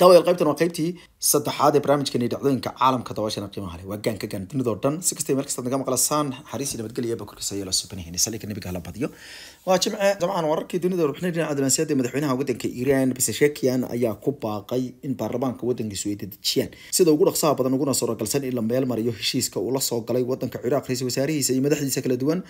daawadayaal qaybtan waa qaybtii saddexaad ee barnaamijkan dhacdooyinka caalamka daawashana qiimaha leh waa gaanka gaandunida oo dhan si kastay meel kastaad naga maqlasaan naxariis iyo nabadgelya bokorkiisa ayaa la subanayeen nabiga hala badiyo waa jimce dabcan wararkii dunida warbixinay dhinaca diblansiyaadda madaxweynaha waddanka iiraan bisashekian ayaa ku baaqay in baarlamaanka waddankiisu ay dedejiyaan sida ugu dhaqsaha badan uguna sorogalsan in la meel mariyo heshiiska uu la soo galay waddanka ciraaq ra-iisul wasaarihiisa iyo madaxdiisa kala duwan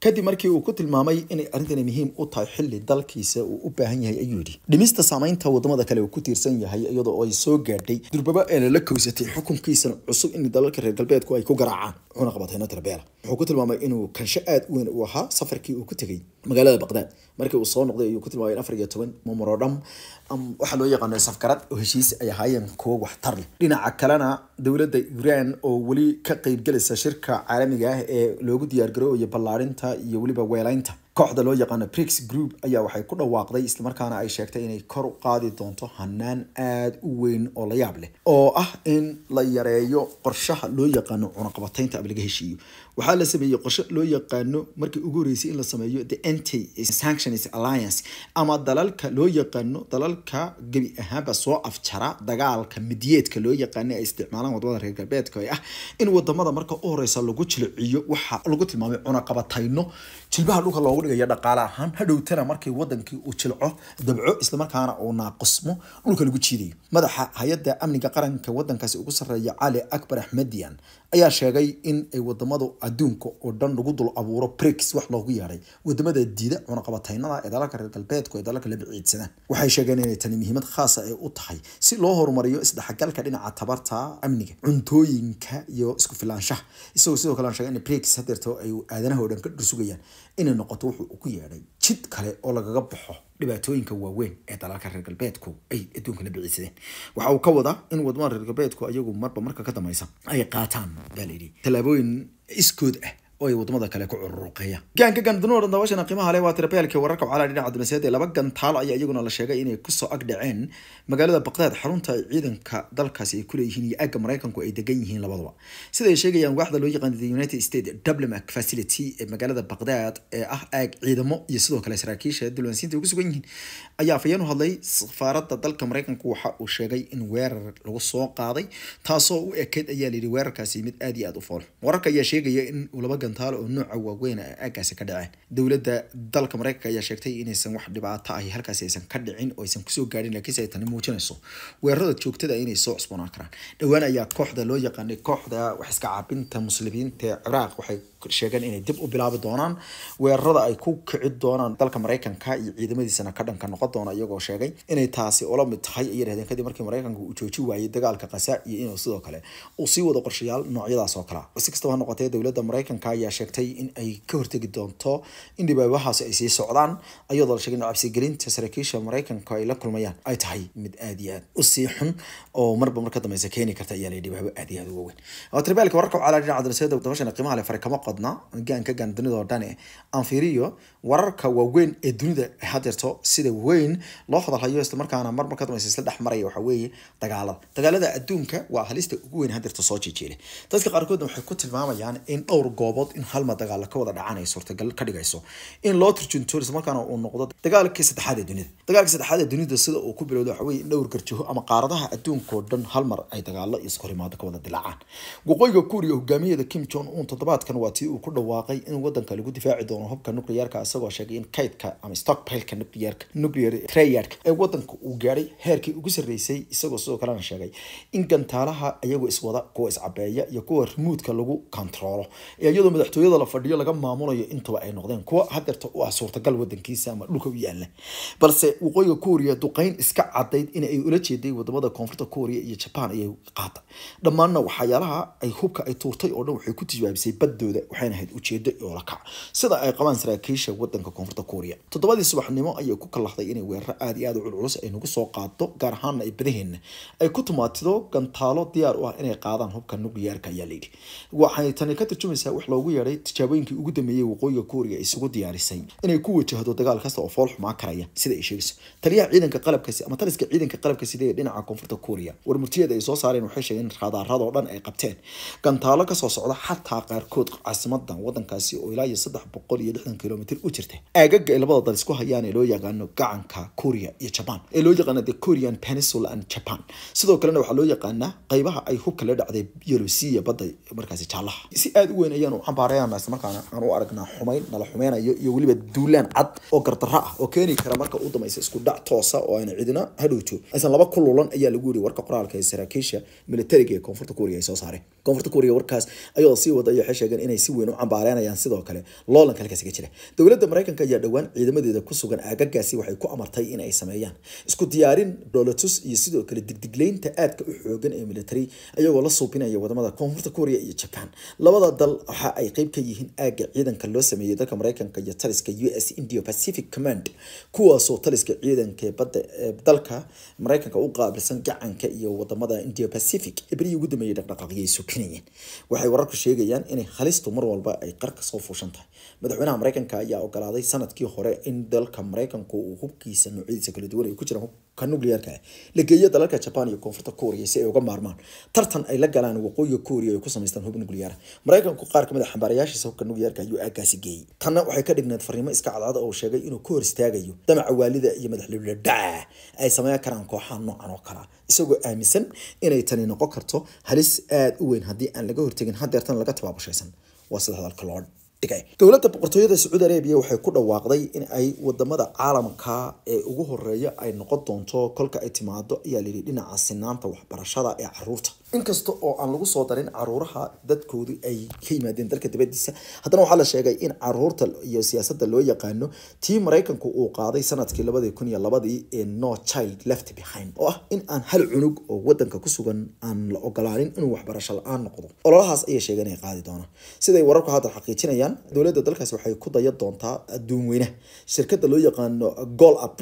kadib markii uu ku tilmaamay inay arrintani muhiim u tahay xilli dalkiisa uu u baahan yahay ayuu yidhi dhimista saameynta wadamada kale uu ku tiirsan yahay iyadoo ay soo gaadhay durbaba ee lala koysatay xukunkiisan cusub in dalalka reer galbeedku ay ku garaacaan una qabatay notrabela wuxuu ku tilmaamay inuu kansho aada u weyn u ahaa safarkii uu ku tegay magaalada baqdaad markii uu soo noqday ayuu ku tilmaamay in afar iyo toban mumurodham waxaa loo yaqaanay safkarad oo heshiis ay ahaayeen kuwo waxtar leh dhinaca kalena dowladda iran oo weli ka qeybgelaysa shirka caalamiga ah ee loogu diyaargarooyo ballaarinta iyo weliba weelaynta kooxda loo yaqaano brix group ayaa waxay ku dhawaaqday islamarkaana ay sheegtay inay kor u qaadi doonto hanaan aada u weyn oo la yaab leh oo ah in la yareeyo qorshaha loo yaqaano cunaqabataynta ama laga heshiiyo waxaa la sameeyey qorshe loo yaqaano markii ugu horeysay in la sameeyo the anti sanctions alliance ama dalalka loo yaqaano dalalka gebi ahaanba soo afjara dagaalka midyeedka loo yaqaano ay isticmaalaan wadamada reer galbeedka ah in wadamada marka u horeysa lagu jilciyo waxaa lagu tilmaamay cunaqabatayno jilbaha dhulka loogu amniga iyo dhaqaale ahaan hadhowtana markii wadankii uu jilco dabco islamarkaana uu naaqosmo dhulka lagu jiidayo madaxa hay-adda amniga qaranka wadankaasi ugu sarreeya cali akbar axmedian ayaa sheegay in ay wadamadu adduunka oo dhan lagu dul abuuro brix wax loogu yeedhay wadamada diida cunaqabataynada ee dalalka reer galbeedku ee dalalka la biciidsanaan waxay sheegeen inay tani muhiimad khaasa ay ah u tahay si loo horumariyo isdhexgalka dhinaca tabarta amniga cuntooyinka iyo isku filaanshaha isagoo sidoo kale sheegay in brix hadeerto ay aadanaha oo dhan ka dhursugayaan inay noqoto wuxuu ku yeedhay jid kale oo lagaga baxo dhibaatooyinka waaweyn ee dalalka reer galbeedku ay adduunka la bicidsadeen waxa uu ka wadaa in wadamaha reer galbeedku ayagu marba marka ka dameysa ay qaataan baa layidhi tallaabooyin iskood ah oo ay wadamada kale ku cururuqeeyan gaanka gandanoor daawashana qiimaha leh waa tirabayaalkii wararka calaal dhinaca duniseed ee laba gantaal ayaa iyaguna la sheegay inay kusoo ag magaalada baqdaad xarunta ay ciidanka dalkaasi ay kuleeyihiin iyo agga maraykanku ay degan yihiin labadaba sida ay sheegayaan waaxda loo yaqaan the united states wmac facility ee magaalada baqdaad ee ah aag ciidamo iyo sidoo kale saraakiisha dulwaansiinta ay ku sugan yihiin ayaa afayeen u hadlay safaarada dalka maraykanku waxa uu sheegay in weerar lagu soo qaaday taasoo u ekeyd ayaa layidhi weerarkaasi mid aada iyo aada u fool wararka ayaa sheegaya in laba gantaal oo nooca waaweyn ah aaggaasi ka dhace dowladda dalka mareykanka ayaa sheegtay inaysan wax dhibaato ahi halkaasi aysan ka dhicin oo aysan kusoo gaadhin laakiinse ay tani muujinayso weerarada joogtada ah inay soo cusboonaan karaan dhowaan ayaa kooxda loo yaqaanay kooxda wax iska caabinta muslimiinta ee ciraaq waxay sheegeen inay dib u bilaabi doonaan weerarada ay ku kici doonaan dalka mareykanka iyo ciidamadiisana ka dhanka noqon doona iyagoo sheegay inay taasi ula mid tahay ay yidhahdeen kadib markii mareykanka uu jooji waayey dagaalka khasaa iyo inuu sidoo kale uu sii wado qorshayaal noocyadaas oo kale ah. si kastaba ha noqotee dowladda mareykanka ayaa sheegtay in ay ka hortegi doonto in dhibaabahaas ay sii socdaan ayadoo la sheegay in cabsigelinta saraakiisha maraykanka ay la kulmayaan ay tahay mid aad iyo aad u sii xun oo marba marka dambeysa keeni karta ayaa la dhibaabo aad iyo aad uga weyn watribaalka wararka calaa dhinaca danaseeda dabashana qiimaha le fare kama qodna gaanka gaandunidoo dhane aan fiiriyo wararka waaweyn ee dunida hadeerto sida weyn loo hadalhayo isla mar marka dambeysa isla dhex maraya waxaa weeye dagaalada dagaalada adduunka waa halista ugu weyn hadeerto soo jeejeela dadka qaarkoodna waxay ku tilmaamayaan in dhowr goobood caqabad in halma dagaalla ka wada dhacana suurtagal ka dhigayso in loo turjunto markaana uu noqdo dagaalkii saddexaad ee dunida dagaalkii saddexaad ee dunida sida uu ku bilowda waxa weye dhowr garjaho ama qaaradaha adduunkao dhan hal mar ay dagaallo iyo iskahorimaado ka wada dilaacaan waqooyiga kuuriya hogaamiyada kim jong un toddobaadkan waa tii uu ku dhawaaqay in wadanka lagu difaaci doono hubka nuclearka isagoo sheegay in kaydka ama stockpileka nuclearka nuclear trayardka ee wadanka uu gaadhay heerkii ugu sarreysay isagoo sidoo kalena sheegay in gantaalaha iyagoo iswada kuwa iscabeeya iyo kuwa rimuudka lagu kontaroolo iyadoo madaxtooyada la fadhiyo laga maamulayo intaba ay noqdeen kuwa hadeerta u ah suurtagal wadankiisa ama dhulka u yaala balse waqooyiga kooriya duqeyn iska cadayd in ay ula jeeday wadamada koonfurta kooriya iyo jabaan ayay qaatay dhammaanna waxyaalaha ay hubka ay tuurtay oo dhan waxay ku tijaabisay badooda waxayna ahayd ujeedo yoolakac sida ay qabaan saraakiisha wadanka koonfurta kooriya toddobadii subaxnimo ayay ku kalahday inay weeraro aada iyo aad u culculus ay nagu soo qaado gaar ahaanna ay badaheenna ay ku timaatido gantaalo diyaar u ah inay qaadaan hubka nukliyaarka ayaa layidhi waxay tani ka tarjumaysaa wax loo loogu yeedhay tijaabooyinkii ugu dambeeyey waqooyiga kuuriga isugu diyaarisay inay ku wajahdo dagaal kasta oo fool xumaan karaya sida ay sheegayso taliyaha ciidanka qalabkasi ama taliska ciidanka qalabka sida dhinaca koonfurta kuuriya war ay soo saareen waxay sheegeen raadaaradoo dhan ay qabteen gantaalo kasoo socda xataa qaarkood caasimadan wadankaasi oo ilaa iyo saddex boqol iyo lixdan kilomitr u jirta aagaga ay labada dalisku hayaan ee loo yaqaano gacanka kuuriya iyo jabaan ee loo yaqaano the korean peninsula and japan sidoo kalena waxaa loo yaqaanaa qaybaha ay hubka la dhacday yelosiya badda markaasi jaalaha si aada u weyn ayaanu xambaarayamase markaana aan u aragnaa xumayn nala xumeynayo iyo weliba duulaan cad oo gardara ah oo keeni kara marka u dambaysa isku dhac toosa oo ayna cidina hadhowto aysan laba ku lulan ayaa lagu yiri warka qoraalka ee saraakiisha militariga ee koonfurta kuuriga ay soo saareen koonfurta kuuriya warkaas ayadoo sii wada ay waxay sheegeen inay si weyn u cambaareenayaan sidoo kale loolanka halkaasi ka jira dowladda maraykanka ayaa dhowaan ciidamadeeda ku sugan aagagaasi waxay ku amartay in sameeyaan isku diyaarin dholotus iyo sidoo kale digdigleynta aadka u xoogan ee military ayagoo la suubinaya wadamada koonfurta kuuriya iyo jabaan labada dal waxa ay qayb ka yihiin aagga ciidanka loo sameeyey dalka maraykanka iyo taliska u s indio pacific command kuwaasoo taliska ciidanka badda ee dalka maraykanka u qaabilsan gacanka iyo wadamada indio pacific ebrihii ugu dambeeyey dhaqdhaqaaqiyey suki buuxinayeen waxay wararku sheegayaan inay halistu mar walba ay qar ka soo fuushan tahay madaxweynaha mareykanka ayaa ogolaaday sanadkii hore in dalka mareykanku uu hubkiisa noocyadiisa kala duwan ay ku jiraan ka nuclearka ah eh. la geeyo dalalka jaban iyo koonfurta kooriya si ay uga maarmaan tartan ay la galaan waqooyiga kooriya ay ku samaystaan hub nuclear maraykanku qaar ka mid a ah xambaarayaashiisa hubka nuclearka ayuu aaggaasi geeyey tanna waxay ka dhigneed fariimo iska cadcada oo sheegay inuu ka hor istaagayo damaca waalida iyo madaxlula ay sameyn karaan kooxaha noocan oo kala ah, isagoo aaminsan inay tani noqon karto halis aada u weyn haddii aan laga hortegin haddeertan laga tabaabashaysan waa sida hadalka loo dowlada boqortooyada sacuudi arabiya waxay ku dhawaaqday in ay wadamada caalamka ee ugu horeeya ay noqon doonto kolka ay timaado ayaa layidhi dhinaca sinaanta waxbarashada ee caruurta inkasta oo aan lagu soo darin caruuraha dadkoodu ay ka yimaadeen dalka dibadiisa haddana waxaa la sheegay in caruurta iyo siyaasadda loo yaqaano tii maraykanku uu qaaday sanadkii labadii kun iyo labadii ee no child left behind oo ah in aan hal cunug oo wadanka ku sugan aan la ogolaanin inuu waxbarasho la-aan noqdo ololahaas ayay sheegeen ay qaadi doonaan siday wararku hadda xaqiijinayaan ilan dowladda dalkaasi waxay ku daya doontaa adduun weynaha shirkada loo yaqaano gol up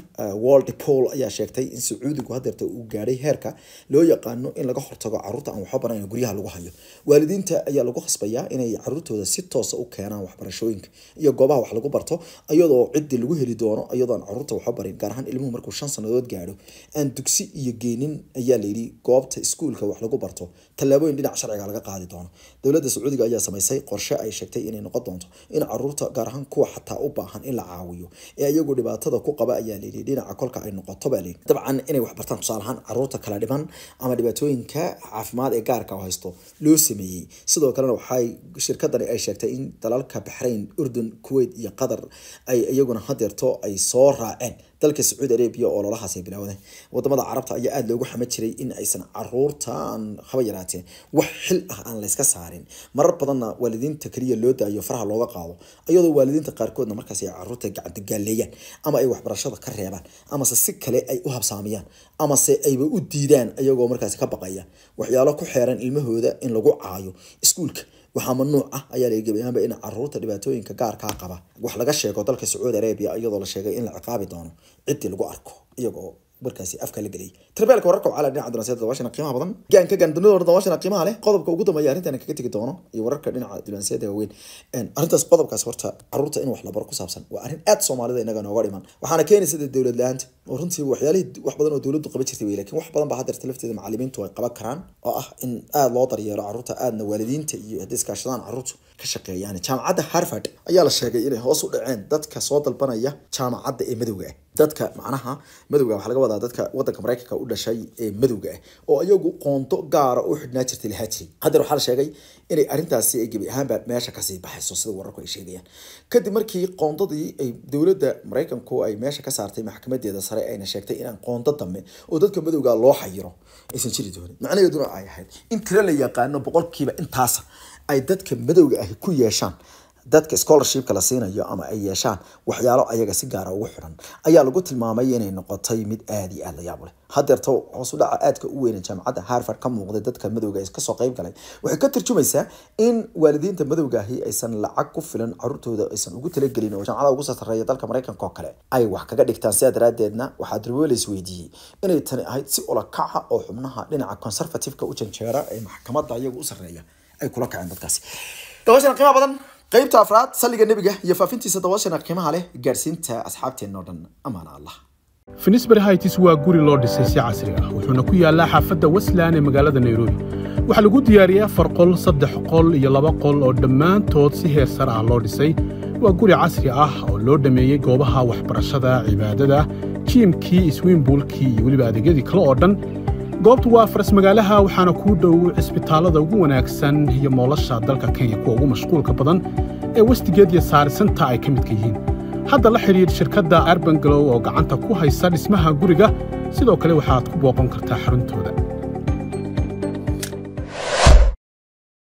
world pol ayaa sheegtay in sacuudigu hadeerta uu gaadhay heerka loo yaqaano in laga hortago caruurta aan waxba baranan guryaha lagu hayo waalidiinta ayaa lagu khasbayaa inay caruurtooda si toosa ah u keenaan waxbarashooyinka iyo goobaha wax lagu barto iyadoo ciddii lagu heli doono iyadoon caruurta waxba barin gaar ahaan ilmuhu markuu shan sannadood gaadho aan dugsi iyo geenin ayaa layidhi goobta iskuulka wax lagu barto tallaabooyin dhinac sharciga laga qaadi doono dowladda sacuudiga ayaa samaysay qorshe ay sheegtay inay noqon doonto doonto in caruurta gaar ahaan kuwa xataa u baahan in la caawiyo ee iyagu dhibaatada ku qaba ayaa layidhi dhinaca kolka ay noqoto baa layidhi dabcan inay waxbartaan bartaan tusaalahaan caruurta kala dhiban ama dhibaatooyinka caafimaad ee gaarka haysto loo sameeyey sidoo kalena waxay shirkadani ay sheegtay in dalalka baxrayn urdun kuweyt iyo qatar ay iyaguna hadeerto ay soo raaceen dalka sacuudi arabia oo lolahaasay bilaawdeen wadamada carabta ayaa aada loogu xama jiray in aysan caruurtaan haba yaraatee wax xil ah aan layska saarin marar badanna waalidiinta keliya loo daayo faraha looga qaado iyadoo waalidiinta qaarkoodna markaas ay caruurta gacantigaaleeyaan ama ay waxbarashada ka reebaan amase si kale ay u habsaamiyaan amase ayba u diidaan iyagoo markaas ka baqaya waxyaalo ku xeeran ilmahooda in lagu caayo iskuulka waxaa manuuc ah ayaa laga gebayaanba in caruurta dhibaatooyinka gaarkaa ah qaba wax laga sheego dalka sacuudi arabia iyadoo la sheegay in la ciqaabi doono ciddii lagu arko iyagoo markaasi afka ah dadka soo dalbanaya jaamacadda ee madowga ah dadka macnaha madowga ah, waxaa laga wadaa dadka wadanka maraykanka u dhashay ee madowga ah oo iyagu qoonto gaara ah u xidhnaa jirtay lahaa jiray haddana waxaa la sheegay inay arrintaasi ay gebi ahaanba meesha kasii baxayso sida wararku ay sheegayaan kadib markii qoondadii ay dowladda maraykanku ay meesha ka saartay maxkamadeeda sare ayna sheegtay inaan qoonto dambe oo dadka madowga loo xayiro aysan jiri doonin macnaheeduna ay ahayd in tiro la yaqaano boqolkiiba intaasa ay dadka madowga ahi ku yeeshaan dadka scholarshipka la siinayo ama ay yeeshaan waxyaalo ayaga si gaara ah ugu xiran ayaa lagu tilmaamay inay noqotay mid aad iyo aad la yaab hadeerto hoosudhaca aadka u weyne jaamacadda harvard ka muuqday dadka madowga iska qayb galay waxay ka turjumaysaa in waalidiinta madowga ahi aysan lacag ku filan caruurtooda aysan ugu talagelin oo jaamacada ugu sasareeya dalka maraykanka oo kale ay wax kaga dhigtaan sidaa daraadeedna waxaa darweelis weydiiyey inay tani ahayd si ula kaca ah oo xubnaha dhinaca conservativeka u janjeera ee maxkamadda iyagu u sareeya ay kula kaceen dadkaasi dabaashan qiimo badan qaybta afraad saliga nebiga iyo faafintiisa daboolshana qiimaha leh gaadhsiinta asxaabteenna dhan ammaan allah finisbury hights waa guri loo dhisay si casri ah wuxuuna ku yaallaa xaafadda westland ee magaalada nairobi waxaa lagu diyaariyey afar qol saddex qol iyo laba qol oo dhammaantood si heer sar ah loo dhisay waa guri casri ah oo loo dhammeeyey goobaha waxbarashada cibaadada jiimkii iswiinbuulkii iyo weliba adeegyadii kale oo dhan goobtu waa faras magaalaha waxaana kuu dhow cisbitaalada ugu wanaagsan iyo moolasha dalka kenya kuwa ugu mashquulka badan ee wasdigeed iyo saarisanta ay ka midka yihiin hadda la xidhiir shirkadda arbangalow oo gacanta ku haysa dhismaha guriga sidoo kale waxaad ku booqan kartaa xaruntooda